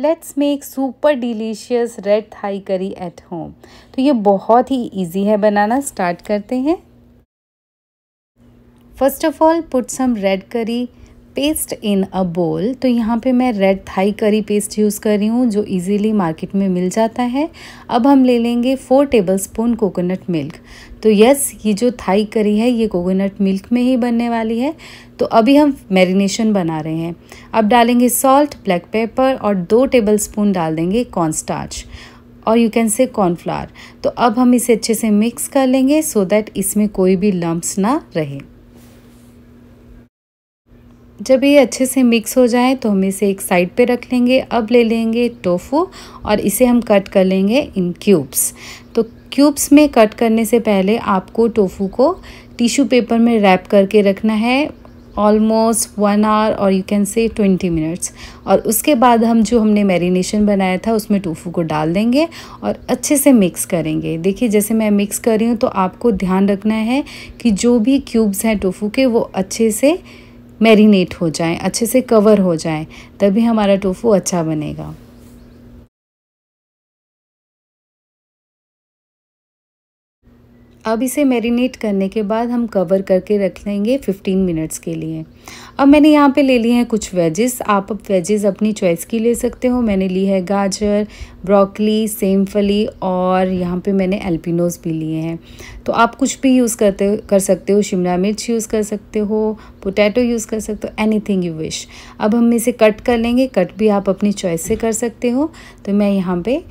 let's make super delicious red Thai curry at home तो ये बहुत ही ईजी है बनाना स्टार्ट करते हैं first of all put some red curry paste in a bowl तो यहाँ पे मैं red Thai curry paste use कर रही हूँ जो इजीली मार्केट में मिल जाता है अब हम ले लेंगे four tablespoon coconut milk तो यस ये जो थाई करी है ये कोकोनट मिल्क में ही बनने वाली है तो अभी हम मैरिनेशन बना रहे हैं अब डालेंगे सॉल्ट ब्लैक पेपर और दो टेबल स्पून डाल देंगे कॉर्नस्टार्च और यू कैन से कॉर्नफ्लावर तो अब हम इसे अच्छे से मिक्स कर लेंगे सो so दैट इसमें कोई भी लम्ब्स ना रहे जब ये अच्छे से मिक्स हो जाए तो हम इसे एक साइड पे रख लेंगे अब ले लेंगे टोफू और इसे हम कट कर लेंगे इन क्यूब्स तो क्यूब्स में कट करने से पहले आपको टोफू को टिश्यू पेपर में रैप करके रखना है ऑलमोस्ट वन आवर और you can say twenty minutes और उसके बाद हम जो हमने मैरिनेशन बनाया था उसमें टोफू को डाल देंगे और अच्छे से मिक्स करेंगे देखिए जैसे मैं मिक्स कर रही हूँ तो आपको ध्यान रखना है कि जो भी क्यूब्स हैं टोफू के वो अच्छे से मैरिनेट हो जाएँ अच्छे से कवर हो जाएँ तभी हमारा टोफू अच्छा बनेगा अब इसे मैरिनेट करने के बाद हम कवर करके रख लेंगे 15 मिनट्स के लिए अब मैंने यहाँ पे ले लिए हैं कुछ वेजेस आप अब वेजेस अपनी चॉइस की ले सकते हो मैंने ली है गाजर ब्रोकली सेम फली और यहाँ पे मैंने एल्पिनोज भी लिए हैं तो आप कुछ भी यूज़ करते कर सकते हो शिमला मिर्च यूज़ कर सकते हो पोटैटो यूज़ कर सकते हो थिंग यू विश अब हम इसे कट कर लेंगे कट भी आप अपनी चॉइस से कर सकते हो तो मैं यहाँ पर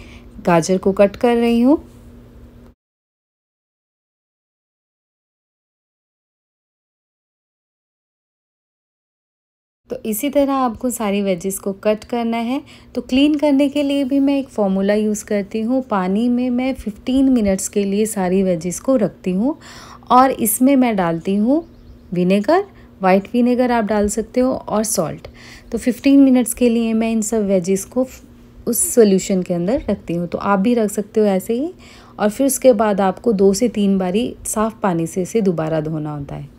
गाजर को कट कर रही हूँ तो इसी तरह आपको सारी वेजेस को कट करना है तो क्लीन करने के लिए भी मैं एक फॉर्मूला यूज़ करती हूँ पानी में मैं फिफ्टीन मिनट्स के लिए सारी वेजेस को रखती हूँ और इसमें मैं डालती हूँ विनेगर वाइट विनेगर आप डाल सकते हो और सॉल्ट तो फिफ़्टीन मिनट्स के लिए मैं इन सब वेजेस को उस सोल्यूशन के अंदर रखती हूँ तो आप भी रख सकते हो ऐसे ही और फिर उसके बाद आपको दो से तीन बारी साफ़ पानी से इसे दोबारा धोना होता है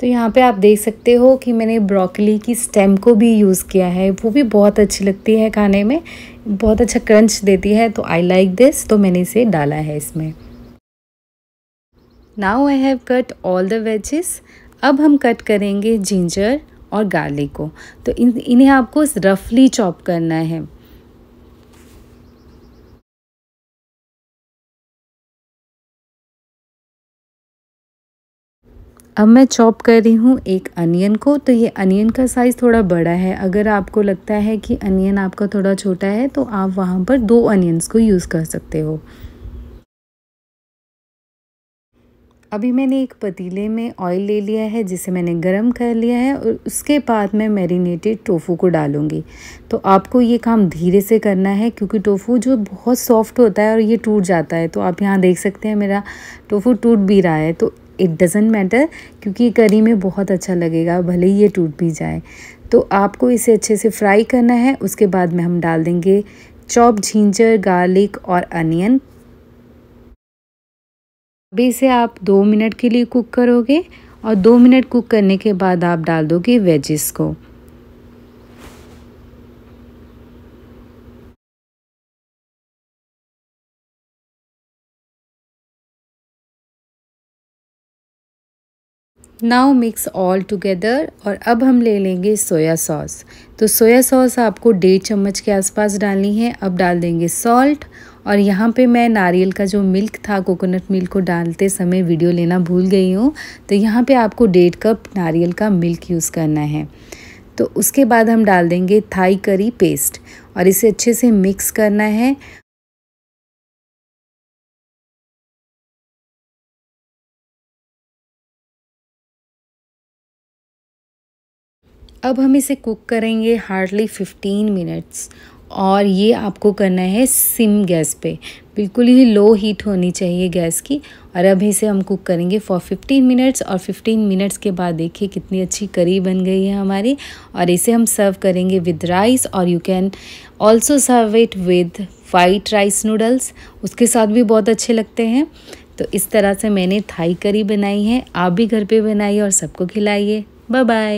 तो यहाँ पे आप देख सकते हो कि मैंने ब्रोकली की स्टेम को भी यूज़ किया है वो भी बहुत अच्छी लगती है खाने में बहुत अच्छा क्रंच देती है तो आई लाइक दिस तो मैंने इसे डाला है इसमें now I have cut all the veggies अब हम कट करेंगे जिंजर और गार्लिक को तो इन इन्हें आपको रफली चॉप करना है अब मैं चॉप कर रही हूँ एक अनियन को तो ये अनियन का साइज़ थोड़ा बड़ा है अगर आपको लगता है कि अनियन आपका थोड़ा छोटा है तो आप वहाँ पर दो अनियंस को यूज़ कर सकते हो अभी मैंने एक पतीले में ऑयल ले लिया है जिसे मैंने गरम कर लिया है और उसके बाद मैं मैरिनेटेड टोफू को डालूंगी तो आपको ये काम धीरे से करना है क्योंकि टोफू जो बहुत सॉफ्ट होता है और ये टूट जाता है तो आप यहाँ देख सकते हैं मेरा टोफू टूट भी रहा है तो इट डजेंट मैटर क्योंकि करी में बहुत अच्छा लगेगा भले ही ये टूट भी जाए तो आपको इसे अच्छे से फ्राई करना है उसके बाद में हम डाल देंगे चॉप झींजर गार्लिक और अनियन अभी इसे आप दो मिनट के लिए कुक करोगे और दो मिनट कुक करने के बाद आप डाल दोगे वेजिस को नाउ मिक्स ऑल टुगेदर और अब हम ले लेंगे सोया सॉस तो सोया सॉस आपको डेढ़ चम्मच के आसपास डालनी है अब डाल देंगे सॉल्ट और यहाँ पे मैं नारियल का जो मिल्क था कोकोनट मिल्क को डालते समय वीडियो लेना भूल गई हूँ तो यहाँ पे आपको डेढ़ कप नारियल का मिल्क यूज़ करना है तो उसके बाद हम डाल देंगे थाई करी पेस्ट और इसे अच्छे से मिक्स करना है अब हम इसे कुक करेंगे हार्डली फिफ्टीन मिनट्स और ये आपको करना है सिम गैस पे बिल्कुल ही लो हीट होनी चाहिए गैस की और अब इसे हम कुक करेंगे फॉर 15 मिनट्स और 15 मिनट्स के बाद देखिए कितनी अच्छी करी बन गई है हमारी और इसे हम सर्व करेंगे विद राइस और you can also serve it with white rice noodles उसके साथ भी बहुत अच्छे लगते हैं तो इस तरह से मैंने थाई करी बनाई है आप भी घर पर बनाइए और सबको खिलाइए बाय बाय